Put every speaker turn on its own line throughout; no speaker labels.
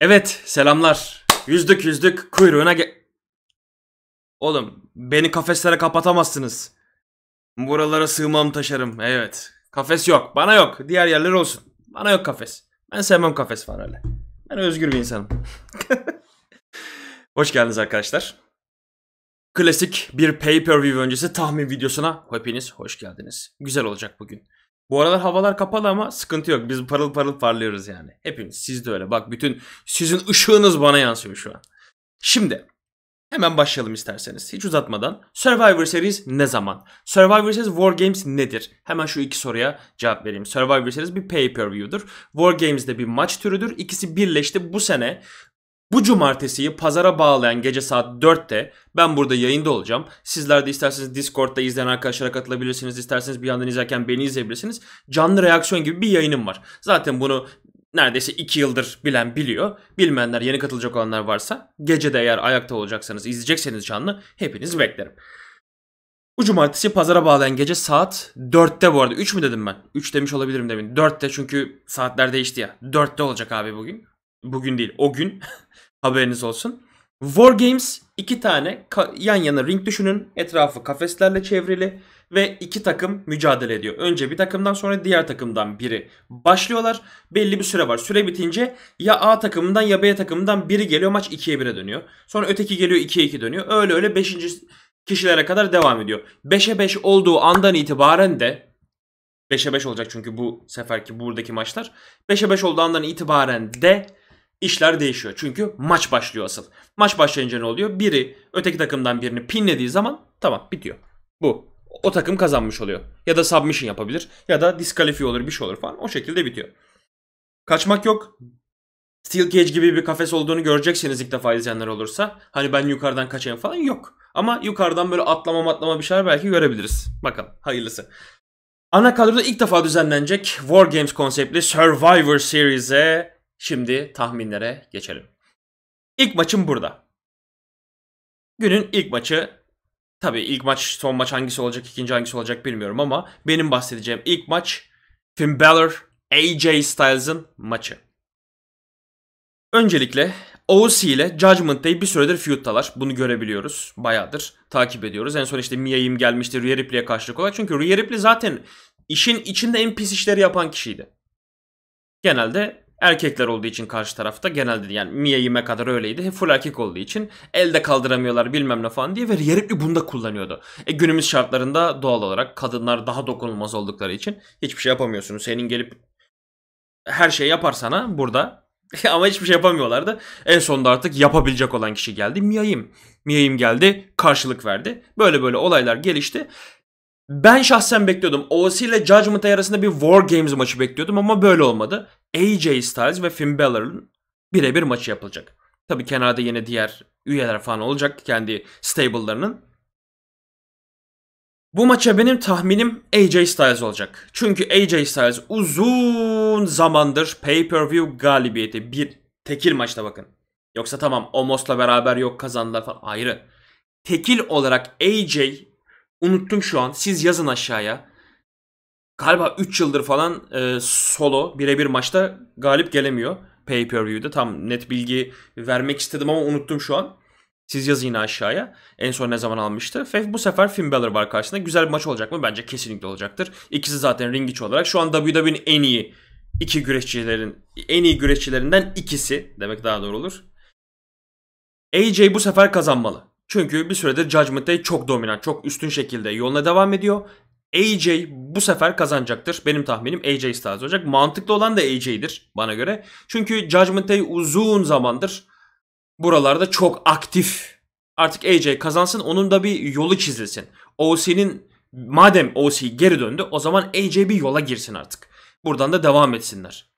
Evet selamlar. Yüzdük yüzdük kuyruğuna ge... Oğlum beni kafeslere kapatamazsınız. Buralara sığmam taşarım. Evet. Kafes yok. Bana yok. Diğer yerler olsun. Bana yok kafes. Ben sevmem kafes falan öyle. Ben özgür bir insanım. Hoş geldiniz arkadaşlar. Klasik bir pay-per-view öncesi tahmin videosuna hepiniz hoş geldiniz. Güzel olacak bugün. Bu aralar havalar kapalı ama sıkıntı yok. Biz parıl parıl parlıyoruz yani. Hepimiz siz de öyle. Bak bütün sizin ışığınız bana yansıyor şu an. Şimdi hemen başlayalım isterseniz. Hiç uzatmadan. Survivor Series ne zaman? Survivor Series War Games nedir? Hemen şu iki soruya cevap vereyim. Survivor Series bir pay-per-view'dur. War Games de bir maç türüdür. İkisi birleşti bu sene bu cumartesiyi pazara bağlayan gece saat 4'te ben burada yayında olacağım. Sizler de isterseniz Discord'da izleyen arkadaşlara katılabilirsiniz. İsterseniz bir yandan izlerken beni izleyebilirsiniz. Canlı reaksiyon gibi bir yayınım var. Zaten bunu neredeyse 2 yıldır bilen biliyor. Bilmeyenler yeni katılacak olanlar varsa gece de eğer ayakta olacaksanız izleyecekseniz canlı Hepiniz beklerim. Bu cumartesi pazara bağlayan gece saat 4'te bu arada. 3 mü dedim ben? 3 demiş olabilirim demin. 4'te çünkü saatler değişti ya. 4'te olacak abi bugün. Bugün değil o gün. Haberiniz olsun. War Games iki tane yan yana ring düşünün. Etrafı kafeslerle çevrili ve iki takım mücadele ediyor. Önce bir takımdan sonra diğer takımdan biri başlıyorlar. Belli bir süre var. Süre bitince ya A takımından ya B takımından biri geliyor maç 2'ye 1'e dönüyor. Sonra öteki geliyor 2'ye 2 dönüyor. Öyle öyle 5. kişilere kadar devam ediyor. 5'e 5 olduğu andan itibaren de 5'e 5 olacak çünkü bu seferki buradaki maçlar. 5'e 5 olduğu andan itibaren de işler değişiyor. Çünkü maç başlıyor asıl. Maç başlayınca ne oluyor? Biri öteki takımdan birini pinlediği zaman tamam bitiyor. Bu. O takım kazanmış oluyor. Ya da submission yapabilir ya da diskalifiye olur bir şey olur falan. O şekilde bitiyor. Kaçmak yok. Steel Cage gibi bir kafes olduğunu göreceksiniz ilk defa izleyenler olursa. Hani ben yukarıdan kaçayım falan yok. Ama yukarıdan böyle atlama atlama bir şeyler belki görebiliriz. Bakalım hayırlısı. Ana kadroda ilk defa düzenlenecek War Games konseptli Survivor Series'e Şimdi tahminlere geçelim. İlk maçım burada. Günün ilk maçı tabii ilk maç son maç hangisi olacak ikinci hangisi olacak bilmiyorum ama benim bahsedeceğim ilk maç Finn Balor AJ Styles'ın maçı. Öncelikle OC ile Judgment Day bir süredir feud'talar. Bunu görebiliyoruz. Bayağıdır takip ediyoruz. En son işte Mia'yim gelmişti Rhea Ripley'e karşılık olarak. Çünkü Rhea Ripley zaten işin içinde en pis işleri yapan kişiydi. Genelde erkekler olduğu için karşı tarafta genelde yani Miyayime kadar öyleydi. Full erkek olduğu için elde kaldıramıyorlar bilmem ne falan diye ve Yeripli bunu da kullanıyordu. E, günümüz şartlarında doğal olarak kadınlar daha dokunulmaz oldukları için hiçbir şey yapamıyorsunuz. Senin gelip her şeyi yaparsana burada ama hiçbir şey yapamıyorlardı. En sonunda artık yapabilecek olan kişi geldi. Miyayim. Miyayim geldi karşılık verdi. Böyle böyle olaylar gelişti. Ben şahsen bekliyordum. OC ile Judgment Day arasında bir War Games maçı bekliyordum ama böyle olmadı. AJ Styles ve Finn Balor'ın birebir maçı yapılacak. Tabii kenarda yine diğer üyeler falan olacak kendi stable'larının. Bu maça benim tahminim AJ Styles olacak. Çünkü AJ Styles uzun zamandır pay-per-view galibiyeti bir tekil maçta bakın. Yoksa tamam Omos'la beraber yok kazandılar falan ayrı. Tekil olarak AJ unuttum şu an siz yazın aşağıya galiba 3 yıldır falan e, solo birebir maçta galip gelemiyor pay per view'de. Tam net bilgi vermek istedim ama unuttum şu an. Siz yazın yine aşağıya. En son ne zaman almıştı? Ve bu sefer Finn Balor var karşısında. Güzel bir maç olacak mı? Bence kesinlikle olacaktır. İkisi zaten ring içi olarak. Şu an WWE'nin en iyi iki güreşçilerin en iyi güreşçilerinden ikisi demek daha doğru olur. AJ bu sefer kazanmalı. Çünkü bir süredir Judgment Day çok dominant, çok üstün şekilde yoluna devam ediyor. AJ bu sefer kazanacaktır. Benim tahminim AJ Styles olacak. Mantıklı olan da AJ'dir bana göre. Çünkü Judgment Day uzun zamandır buralarda çok aktif. Artık AJ kazansın onun da bir yolu çizilsin. OC'nin madem OC geri döndü o zaman AJ bir yola girsin artık. Buradan da devam etsinler.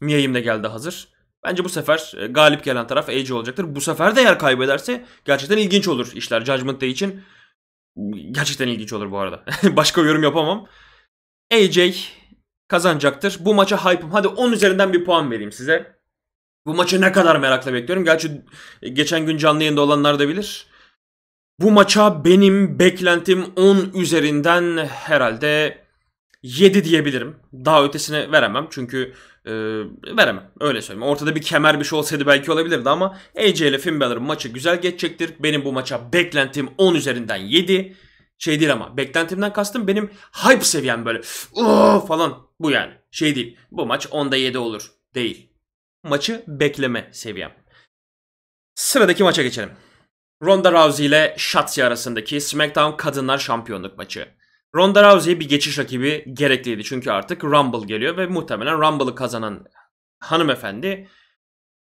Mia'yim de geldi hazır. Bence bu sefer e, galip gelen taraf AJ olacaktır. Bu sefer de eğer kaybederse gerçekten ilginç olur işler Judgment Day için. Gerçekten ilginç olur bu arada. Başka yorum yapamam. AJ kazanacaktır. Bu maça hype'ım. Hadi 10 üzerinden bir puan vereyim size. Bu maçı ne kadar merakla bekliyorum. Gerçi geçen gün canlı yayında olanlar da bilir. Bu maça benim beklentim 10 üzerinden herhalde 7 diyebilirim. Daha ötesine veremem çünkü e, veremem. Öyle söyleyeyim. Ortada bir kemer bir şey olsaydı belki olabilirdi ama AJ ile Finn Balor'ın maçı güzel geçecektir. Benim bu maça beklentim 10 üzerinden 7. Şey değil ama beklentimden kastım benim hype seviyem böyle falan bu yani. Şey değil bu maç 10'da 7 olur değil. Maçı bekleme seviyem. Sıradaki maça geçelim. Ronda Rousey ile Shotzi arasındaki SmackDown Kadınlar Şampiyonluk maçı. Ronda Rousey'e bir geçiş rakibi gerekliydi. Çünkü artık Rumble geliyor ve muhtemelen Rumble'ı kazanan hanımefendi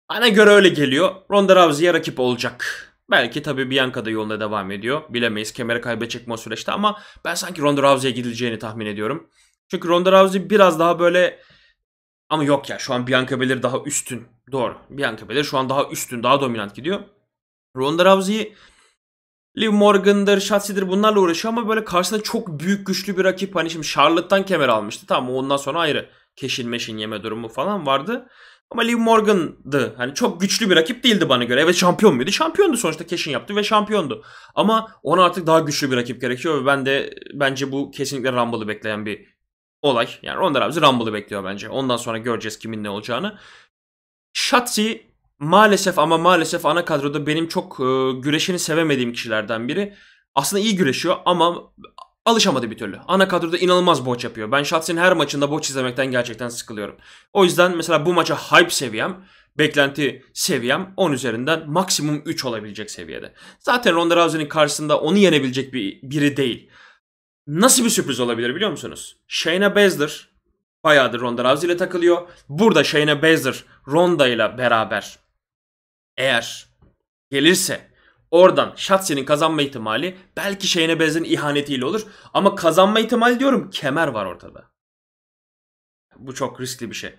ana göre öyle geliyor. Ronda Rousey'e rakip olacak. Belki tabii Bianca da yoluna devam ediyor. Bilemeyiz kemeri kaybedecek mi o süreçte ama ben sanki Ronda Rousey'e gidileceğini tahmin ediyorum. Çünkü Ronda Rousey biraz daha böyle ama yok ya şu an Bianca belir daha üstün. Doğru. Bianca belir şu an daha üstün, daha dominant gidiyor. Ronda Rousey'i Liv Morgan'dır, Shotzi'dir bunlarla uğraşıyor ama böyle karşısında çok büyük güçlü bir rakip. Hani şimdi Charlotte'tan kemer almıştı. Tamam ondan sonra ayrı keşin meşin yeme durumu falan vardı. Ama Liv Morgan'dı. Hani çok güçlü bir rakip değildi bana göre. Evet şampiyon muydu? Şampiyondu sonuçta keşin yaptı ve şampiyondu. Ama ona artık daha güçlü bir rakip gerekiyor ve ben de bence bu kesinlikle Rumble'ı bekleyen bir olay. Yani Ronda Rousey Rumble'ı bekliyor bence. Ondan sonra göreceğiz kimin ne olacağını. Shotzi maalesef ama maalesef ana kadroda benim çok e, güreşini sevemediğim kişilerden biri. Aslında iyi güreşiyor ama alışamadı bir türlü. Ana kadroda inanılmaz boç yapıyor. Ben şahsen her maçında boç izlemekten gerçekten sıkılıyorum. O yüzden mesela bu maça hype seviyem, beklenti seviyem 10 üzerinden maksimum 3 olabilecek seviyede. Zaten Ronda Rousey'nin karşısında onu yenebilecek bir biri değil. Nasıl bir sürpriz olabilir biliyor musunuz? Shayna Baszler bayağıdır Ronda Rousey ile takılıyor. Burada Shayna Baszler Ronda ile beraber eğer gelirse oradan Şatsi'nin kazanma ihtimali belki şeyine benzerin ihanetiyle olur. Ama kazanma ihtimali diyorum kemer var ortada. Bu çok riskli bir şey.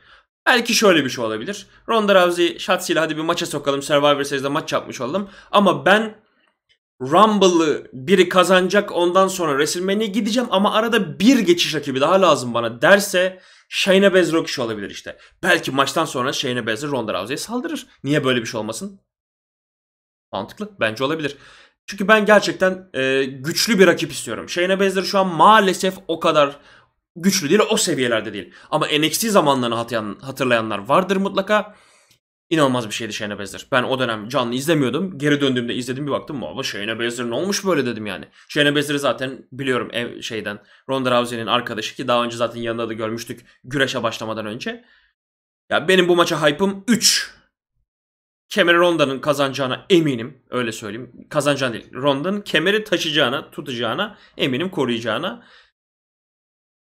Belki şöyle bir şey olabilir. Ronda Rousey Shotzi ile hadi bir maça sokalım. Survivor Series'de maç yapmış oldum. Ama ben Rumble'ı biri kazanacak ondan sonra WrestleMania'ya gideceğim ama arada bir geçiş rakibi daha lazım bana derse Shayna Baszler o kişi olabilir işte. Belki maçtan sonra Shayna Baszler Ronda Rousey'e saldırır. Niye böyle bir şey olmasın? Mantıklı. Bence olabilir. Çünkü ben gerçekten e, güçlü bir rakip istiyorum. Shayna Baszler şu an maalesef o kadar güçlü değil. O seviyelerde değil. Ama NXT zamanlarını hatırlayanlar vardır mutlaka inanılmaz bir şeydi Shayna Baszler. Ben o dönem canlı izlemiyordum. Geri döndüğümde izledim bir baktım. Valla Shayna Baszler ne olmuş böyle dedim yani. Shayna Baszler'ı zaten biliyorum ev şeyden. Ronda Rousey'nin arkadaşı ki daha önce zaten yanında da görmüştük güreşe başlamadan önce. Ya benim bu maça hype'ım 3. Kemeri Ronda'nın kazanacağına eminim. Öyle söyleyeyim. Kazanacağına değil. Ronda'nın kemeri taşıyacağına, tutacağına eminim koruyacağına.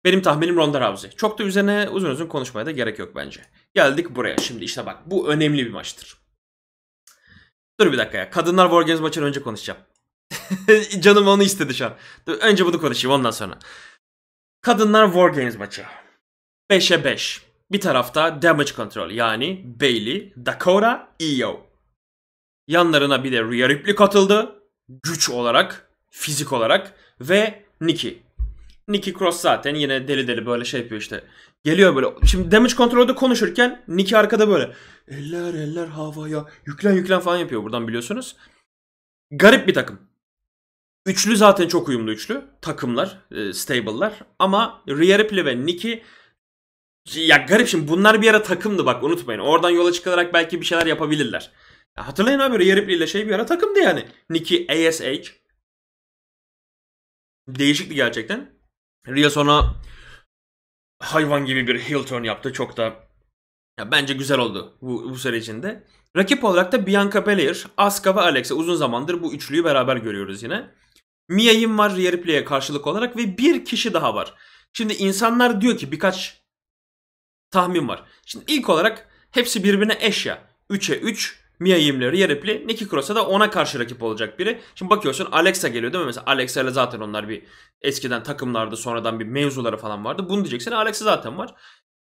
Benim tahminim Ronda Rousey. Çok da üzerine uzun uzun konuşmaya da gerek yok bence. Geldik buraya şimdi işte bak bu önemli bir maçtır. Dur bir dakika ya. Kadınlar Wargames Games maçını önce konuşacağım. Canım onu istedi şu an. Dur, önce bunu konuşayım ondan sonra. Kadınlar Wargames maçı. 5'e 5. Bir tarafta Damage Control yani Bailey, Dakota, Io. E Yanlarına bir de Rhea Ripley katıldı. Güç olarak, fizik olarak ve Nikki. Nicky Cross zaten yine deli deli böyle şey yapıyor işte. Geliyor böyle. Şimdi damage kontrolde konuşurken Nicky arkada böyle eller eller havaya yüklen yüklen falan yapıyor buradan biliyorsunuz. Garip bir takım. Üçlü zaten çok uyumlu üçlü. Takımlar, e, stable'lar. Ama Rhea Ripley ve Nikki ya garip şimdi bunlar bir ara takımdı bak unutmayın. Oradan yola çıkılarak belki bir şeyler yapabilirler. Ya hatırlayın abi Rhea Ripley ile şey bir ara takımdı yani. Nikki ASH. Değişikti gerçekten. Rios ona hayvan gibi bir heel turn yaptı. Çok da ya bence güzel oldu bu, bu sürecinde. Rakip olarak da Bianca Belair, Asuka ve Alexa uzun zamandır bu üçlüyü beraber görüyoruz yine. Mia Yim var Rhea Ripley'e karşılık olarak ve bir kişi daha var. Şimdi insanlar diyor ki birkaç tahmin var. Şimdi ilk olarak hepsi birbirine eş ya. 3'e 3 Mia Yimleri ya Ripley. Nikki Cross'a da ona karşı rakip olacak biri. Şimdi bakıyorsun Alexa geliyor değil mi? Mesela Alexa ile zaten onlar bir eskiden takımlardı sonradan bir mevzuları falan vardı. Bunu diyeceksin Alexa zaten var.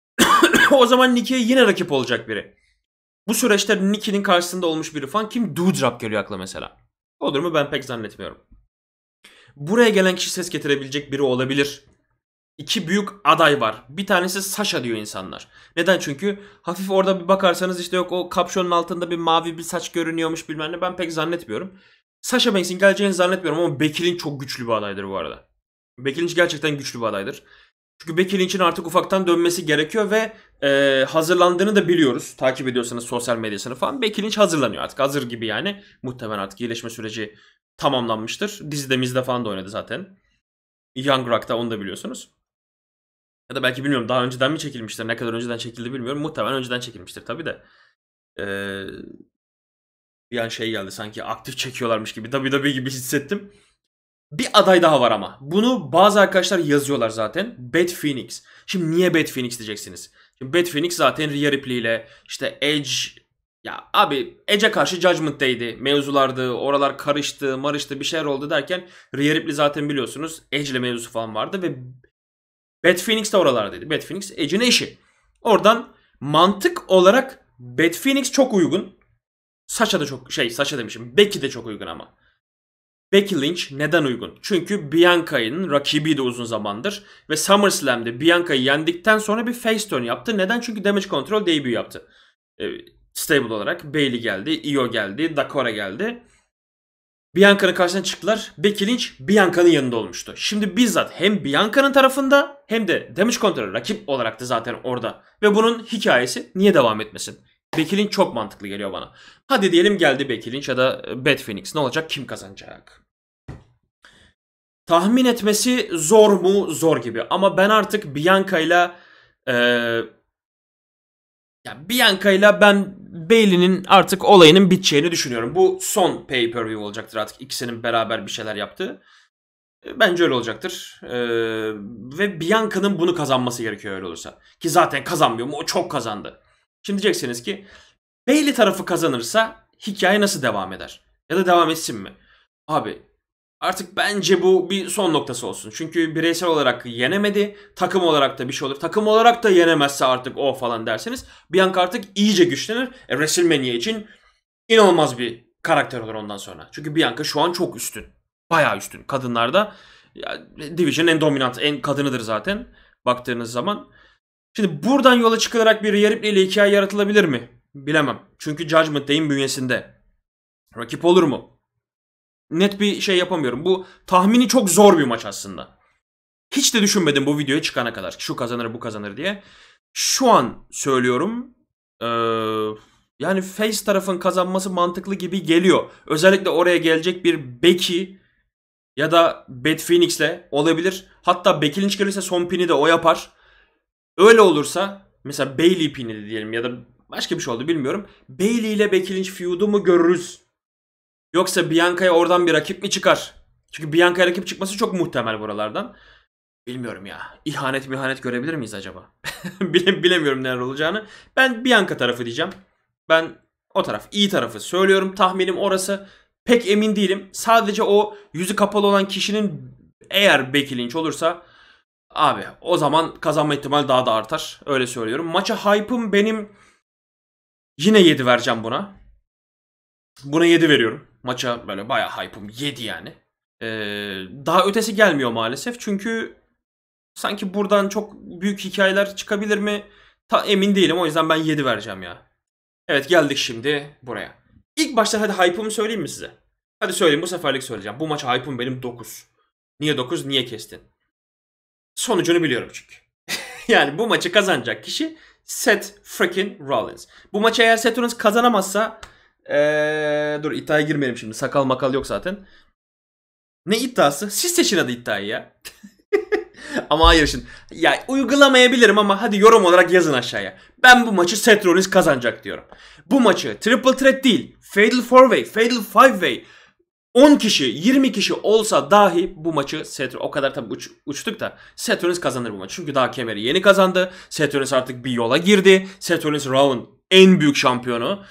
o zaman Nikki'ye yine rakip olacak biri. Bu süreçte Nikki'nin karşısında olmuş biri falan kim? Doudrop geliyor akla mesela. Olur mu ben pek zannetmiyorum. Buraya gelen kişi ses getirebilecek biri olabilir iki büyük aday var. Bir tanesi Sasha diyor insanlar. Neden? Çünkü hafif orada bir bakarsanız işte yok o kapşonun altında bir mavi bir saç görünüyormuş bilmem ne ben pek zannetmiyorum. Sasha Banks'in geleceğini zannetmiyorum ama Becky çok güçlü bir adaydır bu arada. Becky gerçekten güçlü bir adaydır. Çünkü Becky Lynch'in artık ufaktan dönmesi gerekiyor ve e, hazırlandığını da biliyoruz. Takip ediyorsanız sosyal medyasını falan. Becky Lynch hazırlanıyor artık. Hazır gibi yani. Muhtemelen artık iyileşme süreci tamamlanmıştır. Dizide mizde falan da oynadı zaten. Young Rock'ta onu da biliyorsunuz. Ya da belki bilmiyorum daha önceden mi çekilmiştir? Ne kadar önceden çekildi bilmiyorum. Muhtemelen önceden çekilmiştir tabi de. Ee, bir an şey geldi sanki aktif çekiyorlarmış gibi WWE gibi hissettim. Bir aday daha var ama. Bunu bazı arkadaşlar yazıyorlar zaten. Bat Phoenix. Şimdi niye Bat Phoenix diyeceksiniz. Şimdi Bat Phoenix zaten Rhea Ripley ile işte Edge ya abi Edge'e karşı Judgment Day'di. Mevzulardı. Oralar karıştı, marıştı bir şeyler oldu derken Rhea Ripley zaten biliyorsunuz Edge ile mevzusu falan vardı ve Bat Phoenix de oralardaydı. Bat Phoenix Edge'in eşi. Oradan mantık olarak Bat Phoenix çok uygun. Saça da çok şey Saça demişim. Becky de çok uygun ama. Becky Lynch neden uygun? Çünkü Bianca'nın rakibi de uzun zamandır ve SummerSlam'de Bianca'yı yendikten sonra bir face turn yaptı. Neden? Çünkü Damage Control debut yaptı. E, stable olarak Bailey geldi, Io geldi, Dakota geldi. Bianca'nın karşısına çıktılar. Becky Lynch Bianca'nın yanında olmuştu. Şimdi bizzat hem Bianca'nın tarafında hem de Damage Control rakip olarak da zaten orada. Ve bunun hikayesi niye devam etmesin? Becky Lynch çok mantıklı geliyor bana. Hadi diyelim geldi Becky Lynch ya da e, Bad Phoenix. Ne olacak? Kim kazanacak? Tahmin etmesi zor mu? Zor gibi. Ama ben artık Bianca ile yani Bianca ile ben Bailey'nin artık olayının biteceğini düşünüyorum. Bu son pay-per-view olacaktır artık. İkisinin beraber bir şeyler yaptığı. E, bence öyle olacaktır. Ee, ve Bianca'nın bunu kazanması gerekiyor öyle olursa. Ki zaten kazanmıyor mu? O çok kazandı. Şimdi diyeceksiniz ki Bailey tarafı kazanırsa hikaye nasıl devam eder? Ya da devam etsin mi? Abi Artık bence bu bir son noktası olsun. Çünkü bireysel olarak yenemedi. Takım olarak da bir şey olur. Takım olarak da yenemezse artık o falan derseniz Bianca artık iyice güçlenir. E, WrestleMania için inanılmaz bir karakter olur ondan sonra. Çünkü Bianca şu an çok üstün. Bayağı üstün. Kadınlarda ya, Division en dominant, en kadınıdır zaten baktığınız zaman. Şimdi buradan yola çıkılarak bir Rhea ile hikaye yaratılabilir mi? Bilemem. Çünkü Judgment Day'in bünyesinde. Rakip olur mu? net bir şey yapamıyorum. Bu tahmini çok zor bir maç aslında. Hiç de düşünmedim bu videoya çıkana kadar. Şu kazanır bu kazanır diye. Şu an söylüyorum. Ee, yani face tarafın kazanması mantıklı gibi geliyor. Özellikle oraya gelecek bir Becky ya da Bad Phoenix'le olabilir. Hatta Becky Lynch gelirse son pini de o yapar. Öyle olursa mesela Bailey pini diyelim ya da başka bir şey oldu bilmiyorum. Bailey ile Becky Lynch feud'u mu görürüz? Yoksa Bianca'ya oradan bir rakip mi çıkar? Çünkü Bianca'ya rakip çıkması çok muhtemel buralardan. Bilmiyorum ya. İhanet mihanet görebilir miyiz acaba? bilemiyorum neler olacağını. Ben Bianca tarafı diyeceğim. Ben o taraf. iyi tarafı söylüyorum. Tahminim orası. Pek emin değilim. Sadece o yüzü kapalı olan kişinin eğer Becky Lynch olursa abi o zaman kazanma ihtimali daha da artar. Öyle söylüyorum. Maça hype'ım benim yine 7 vereceğim buna. Buna 7 veriyorum. Maça böyle bayağı hype'ım yedi yani. Ee, daha ötesi gelmiyor maalesef. Çünkü sanki buradan çok büyük hikayeler çıkabilir mi? Ta emin değilim. O yüzden ben 7 vereceğim ya. Evet geldik şimdi buraya. İlk başta hadi hype'ımı söyleyeyim mi size? Hadi söyleyeyim bu seferlik söyleyeceğim. Bu maç hype'ım benim 9. Niye 9? Niye kestin? Sonucunu biliyorum çünkü. yani bu maçı kazanacak kişi Seth freaking Rollins. Bu maçı eğer Seth Rollins kazanamazsa ee, dur iddiaya girmeyelim şimdi. Sakal makal yok zaten. Ne iddiası? Siz seçin hadi iddiayı ya. ama hayır şimdi. Ya uygulamayabilirim ama hadi yorum olarak yazın aşağıya. Ben bu maçı Seth Rollins kazanacak diyorum. Bu maçı Triple Threat değil. Fatal 4-Way, Fatal 5-Way. 10 kişi, 20 kişi olsa dahi bu maçı Seth o kadar tabii uç, uçtuk da Seth Rollins kazanır bu maçı. Çünkü daha kemeri yeni kazandı. Seth Rollins artık bir yola girdi. Seth Rollins Raw'ın en büyük şampiyonu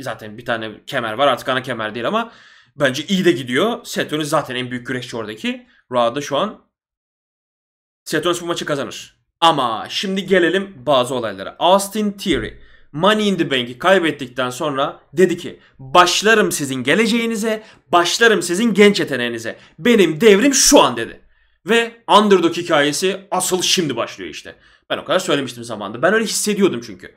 zaten bir tane kemer var artık ana kemer değil ama bence iyi de gidiyor. Saturn zaten en büyük güreşçi oradaki. Raw'da şu an Saturn bu maçı kazanır. Ama şimdi gelelim bazı olaylara. Austin Theory Money in the Bank'i kaybettikten sonra dedi ki başlarım sizin geleceğinize, başlarım sizin genç yeteneğinize. Benim devrim şu an dedi. Ve Underdog hikayesi asıl şimdi başlıyor işte. Ben o kadar söylemiştim zamanında. Ben öyle hissediyordum çünkü.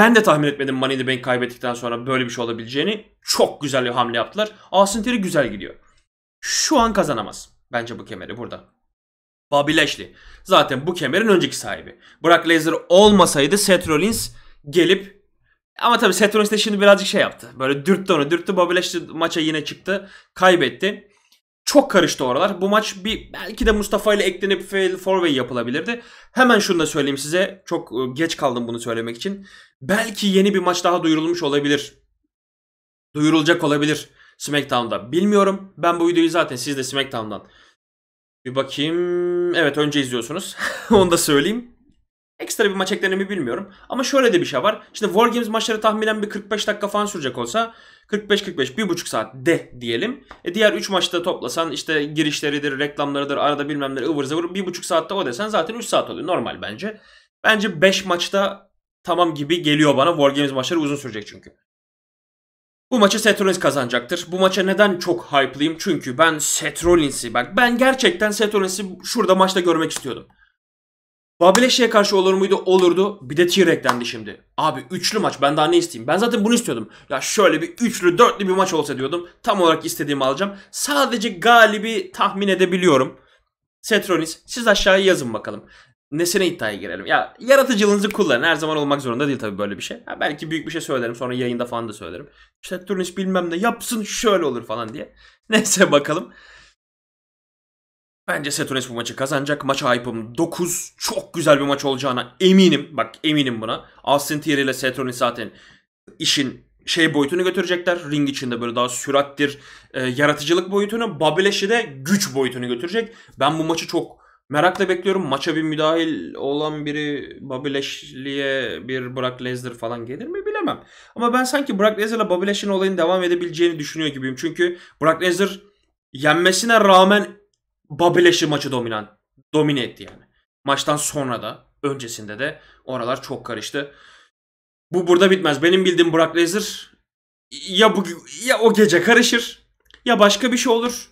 Ben de tahmin etmedim Money in the Bank kaybettikten sonra böyle bir şey olabileceğini. Çok güzel bir hamle yaptılar. Austin Theory güzel gidiyor. Şu an kazanamaz. Bence bu kemeri burada. Bobby Lashley. Zaten bu kemerin önceki sahibi. Brock Lesnar olmasaydı Seth Rollins gelip ama tabii Seth Rollins de şimdi birazcık şey yaptı. Böyle dürttü onu dürttü. Bobby Lashley maça yine çıktı. Kaybetti. Çok karıştı oralar. Bu maç bir belki de Mustafa ile eklenip fail forway yapılabilirdi. Hemen şunu da söyleyeyim size. Çok e, geç kaldım bunu söylemek için. Belki yeni bir maç daha duyurulmuş olabilir. Duyurulacak olabilir SmackDown'da. Bilmiyorum. Ben bu videoyu zaten siz de SmackDown'dan bir bakayım. Evet önce izliyorsunuz. Onu da söyleyeyim. Ekstra bir maç eklenir mi bilmiyorum. Ama şöyle de bir şey var. Şimdi Wargames maçları tahminen bir 45 dakika falan sürecek olsa 45-45 bir buçuk saat de diyelim. E diğer 3 maçta toplasan işte girişleridir, reklamlarıdır, arada bilmem ıvır zıvır bir buçuk saatte o desen zaten 3 saat oluyor. Normal bence. Bence 5 maçta tamam gibi geliyor bana. Wargames maçları uzun sürecek çünkü. Bu maçı Seth Rollins kazanacaktır. Bu maça neden çok hype'lıyım? Çünkü ben Seth Rollins'i bak ben gerçekten Seth Rollins'i şurada maçta görmek istiyordum. Babileşe'ye karşı olur muydu? Olurdu. Bir de T-Rek'lendi şimdi. Abi üçlü maç ben daha ne isteyeyim? Ben zaten bunu istiyordum. Ya şöyle bir üçlü dörtlü bir maç olsa diyordum. Tam olarak istediğimi alacağım. Sadece galibi tahmin edebiliyorum. Setronis siz aşağıya yazın bakalım. Nesine iddiaya girelim? Ya yaratıcılığınızı kullanın. Her zaman olmak zorunda değil tabii böyle bir şey. Ya, belki büyük bir şey söylerim. Sonra yayında falan da söylerim. Setronis bilmem ne yapsın şöyle olur falan diye. Neyse bakalım. Bence Setores bu maçı kazanacak. Maça hype'ım 9. Çok güzel bir maç olacağına eminim. Bak eminim buna. Austin Theory ile Setronis zaten işin şey boyutunu götürecekler. Ring içinde böyle daha sürattir, e, yaratıcılık boyutunu. Babileş'i de güç boyutunu götürecek. Ben bu maçı çok merakla bekliyorum. Maça bir müdahil olan biri Babileş'liye bir Brock Lesnar falan gelir mi bilemem. Ama ben sanki Brock Lesnar ile Babileş'in olayın devam edebileceğini düşünüyor gibiyim. Çünkü Brock Lesnar yenmesine rağmen Babeleş'i maçı dominan, domine etti yani. Maçtan sonra da, öncesinde de oralar çok karıştı. Bu burada bitmez. Benim bildiğim Brock Lesnar ya bu ya o gece karışır ya başka bir şey olur.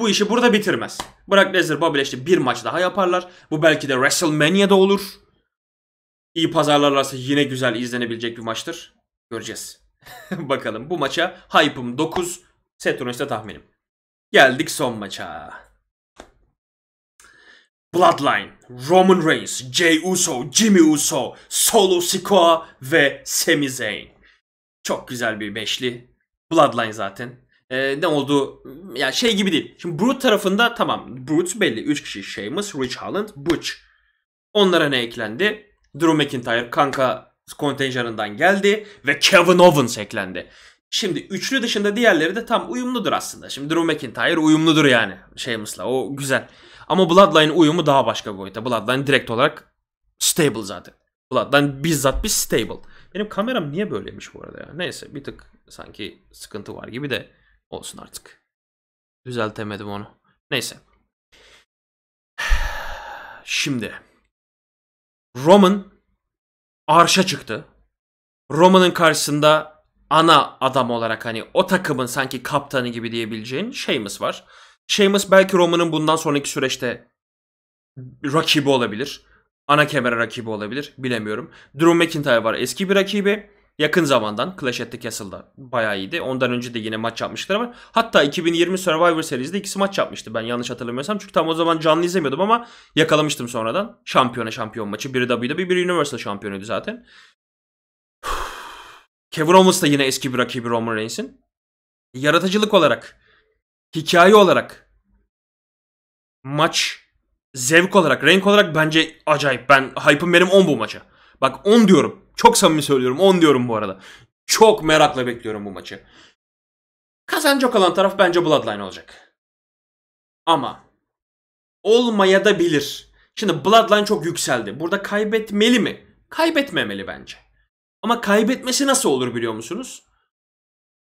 Bu işi burada bitirmez. Brock Lesnar Bobby Lashley bir maç daha yaparlar. Bu belki de WrestleMania'da olur. İyi pazarlarlarsa yine güzel izlenebilecek bir maçtır. Göreceğiz. Bakalım bu maça hype'ım 9, Seth tahminim. Geldik son maça. Bloodline, Roman Reigns, Jey Uso, Jimmy Uso, Solo Sikoa ve Sami Zayn. Çok güzel bir beşli. Bloodline zaten. Ee, ne oldu? Ya yani şey gibi değil. Şimdi Brute tarafında tamam. Brute belli. 3 kişi. Sheamus, Rich Holland, Butch. Onlara ne eklendi? Drew McIntyre kanka kontenjanından geldi ve Kevin Owens eklendi. Şimdi üçlü dışında diğerleri de tam uyumludur aslında. Şimdi Drew McIntyre uyumludur yani Sheamus'la. O güzel. Ama Bloodline uyumu daha başka boyuta. Bloodline direkt olarak stable zaten. Bloodline bizzat bir stable. Benim kameram niye böyleymiş bu arada ya? Neyse bir tık sanki sıkıntı var gibi de olsun artık. Düzeltemedim onu. Neyse. Şimdi. Roman arşa çıktı. Roman'ın karşısında ana adam olarak hani o takımın sanki kaptanı gibi diyebileceğin Sheamus var. Sheamus belki Roman'ın bundan sonraki süreçte rakibi olabilir. Ana kemere rakibi olabilir. Bilemiyorum. Drew McIntyre var eski bir rakibi. Yakın zamandan Clash at the Castle'da bayağı iyiydi. Ondan önce de yine maç yapmışlar ama hatta 2020 Survivor Series'de ikisi maç yapmıştı. Ben yanlış hatırlamıyorsam çünkü tam o zaman canlı izlemiyordum ama yakalamıştım sonradan. Şampiyona şampiyon maçı. Biri WWE, biri Universal şampiyonuydu zaten. Kevin Owens da yine eski bir rakibi Roman Reigns'in. Yaratıcılık olarak hikaye olarak, maç zevk olarak, renk olarak bence acayip. Ben hype'ım benim 10 bu maça. Bak 10 diyorum. Çok samimi söylüyorum 10 diyorum bu arada. Çok merakla bekliyorum bu maçı. Kazanacak olan taraf bence Bloodline olacak. Ama olmaya da bilir. Şimdi Bloodline çok yükseldi. Burada kaybetmeli mi? Kaybetmemeli bence. Ama kaybetmesi nasıl olur biliyor musunuz?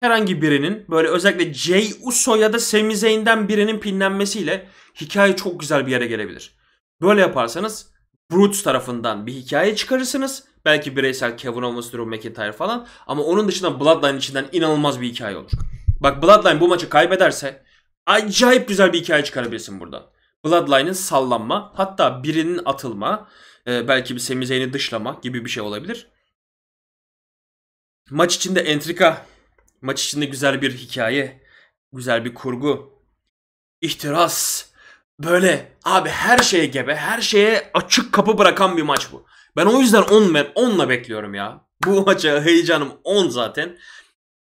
herhangi birinin böyle özellikle Jey Uso ya da Sami Zayn'den birinin pinlenmesiyle hikaye çok güzel bir yere gelebilir. Böyle yaparsanız Brutes tarafından bir hikaye çıkarırsınız. Belki bireysel Kevin Owens, Drew McIntyre falan. Ama onun dışında Bloodline içinden inanılmaz bir hikaye olur. Bak Bloodline bu maçı kaybederse acayip güzel bir hikaye çıkarabilirsin buradan. Bloodline'ın sallanma hatta birinin atılma e, belki bir Sami Zayn'i dışlama gibi bir şey olabilir. Maç içinde entrika Maç içinde güzel bir hikaye, güzel bir kurgu, ihtiras. Böyle abi her şeye gebe, her şeye açık kapı bırakan bir maç bu. Ben o yüzden 10 ben 10'la bekliyorum ya. Bu maça heyecanım 10 zaten.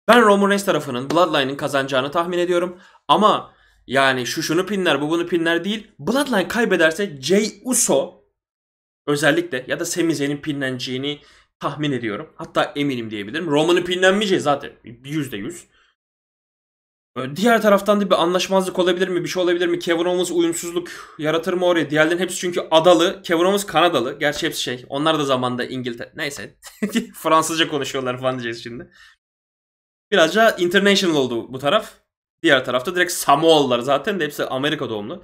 Ben Roman Reigns tarafının Bloodline'ın kazanacağını tahmin ediyorum. Ama yani şu şunu pinler bu bunu pinler değil. Bloodline kaybederse Jey Uso özellikle ya da Sami Zayn'in pinleneceğini tahmin ediyorum. Hatta eminim diyebilirim. Roma'nın pinlenmeyeceği zaten. Yüzde yüz. Ee, diğer taraftan da bir anlaşmazlık olabilir mi? Bir şey olabilir mi? Kevin Owens uyumsuzluk yaratır mı oraya? Diğerlerin hepsi çünkü adalı. Kevin Owens Kanadalı. Gerçi hepsi şey. Onlar da zamanda İngiltere. Neyse. Fransızca konuşuyorlar falan diyeceğiz şimdi. Birazca international oldu bu taraf. Diğer tarafta direkt Samoalılar zaten de hepsi Amerika doğumlu.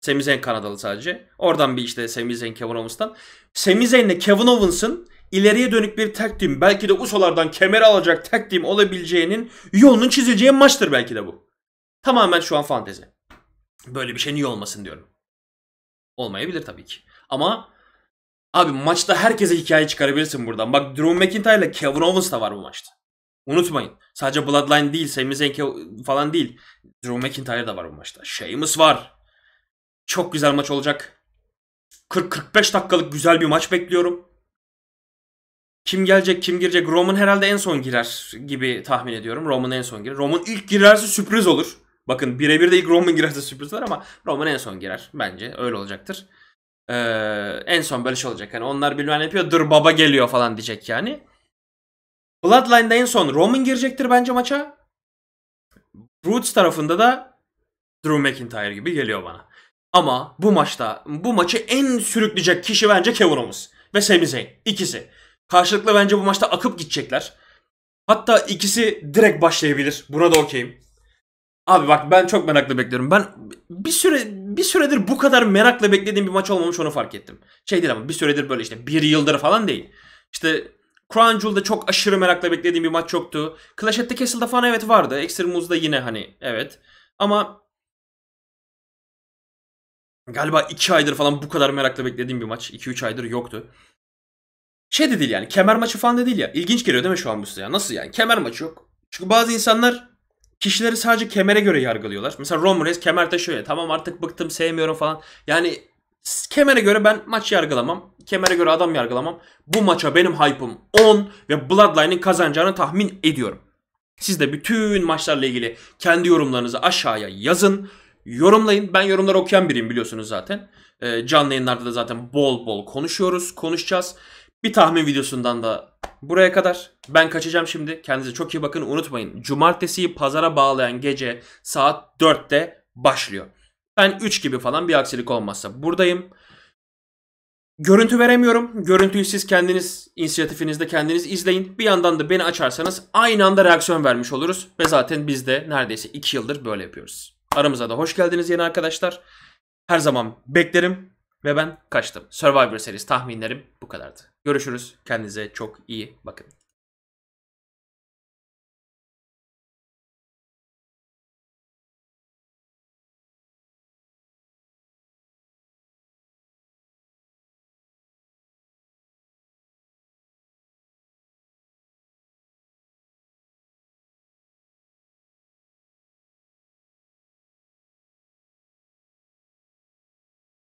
Sami Kanadalı sadece. Oradan bir işte Sami Kevin Owens'tan. Sami Zayn Kevin Owens'ın ileriye dönük bir takdim belki de Usolardan kemer alacak takdim olabileceğinin yolunun çizileceği maçtır belki de bu. Tamamen şu an fantezi. Böyle bir şey niye olmasın diyorum. Olmayabilir tabii ki. Ama abi maçta herkese hikaye çıkarabilirsin buradan. Bak Drew McIntyre ile Kevin Owens da var bu maçta. Unutmayın. Sadece Bloodline değil, Sami Zayn falan değil. Drew McIntyre da var bu maçta. Sheamus var. Çok güzel maç olacak. 40-45 dakikalık güzel bir maç bekliyorum kim gelecek kim girecek Roman herhalde en son girer gibi tahmin ediyorum. Roman en son girer. Roman ilk girerse sürpriz olur. Bakın birebir de ilk Roman girerse sürpriz olur ama Roman en son girer. Bence öyle olacaktır. Ee, en son böyle şey olacak. Hani onlar bilmem ne yapıyor. Dur baba geliyor falan diyecek yani. Bloodline'da en son Roman girecektir bence maça. Roots tarafında da Drew McIntyre gibi geliyor bana. Ama bu maçta bu maçı en sürükleyecek kişi bence Kevin Owens ve Sami Zayn. İkisi. Karşılıklı bence bu maçta akıp gidecekler. Hatta ikisi direkt başlayabilir. Buna da okeyim. Abi bak ben çok merakla bekliyorum. Ben bir süre bir süredir bu kadar merakla beklediğim bir maç olmamış onu fark ettim. Şey değil ama bir süredir böyle işte bir yıldır falan değil. İşte Crown Jewel'da çok aşırı merakla beklediğim bir maç yoktu. Clash at the Castle'da falan evet vardı. Extremus'da yine hani evet. Ama galiba 2 aydır falan bu kadar merakla beklediğim bir maç. 2-3 aydır yoktu şey de değil yani kemer maçı falan da değil ya. İlginç geliyor değil mi şu an bu size ya? Nasıl yani? Kemer maçı yok. Çünkü bazı insanlar kişileri sadece kemere göre yargılıyorlar. Mesela Roman Reigns kemer taşıyor ya. Tamam artık bıktım sevmiyorum falan. Yani kemere göre ben maç yargılamam. Kemere göre adam yargılamam. Bu maça benim hype'ım 10 ve Bloodline'in kazanacağını tahmin ediyorum. Siz de bütün maçlarla ilgili kendi yorumlarınızı aşağıya yazın. Yorumlayın. Ben yorumları okuyan biriyim biliyorsunuz zaten. Ee, canlı yayınlarda da zaten bol bol konuşuyoruz, konuşacağız bir tahmin videosundan da buraya kadar. Ben kaçacağım şimdi. Kendinize çok iyi bakın. Unutmayın. Cumartesiyi pazara bağlayan gece saat 4'te başlıyor. Ben 3 gibi falan bir aksilik olmazsa buradayım. Görüntü veremiyorum. Görüntüyü siz kendiniz inisiyatifinizde kendiniz izleyin. Bir yandan da beni açarsanız aynı anda reaksiyon vermiş oluruz. Ve zaten biz de neredeyse 2 yıldır böyle yapıyoruz. Aramıza da hoş geldiniz yeni arkadaşlar. Her zaman beklerim ve ben kaçtım. Survivor serisi tahminlerim bu kadardı. Görüşürüz. Kendinize çok iyi bakın.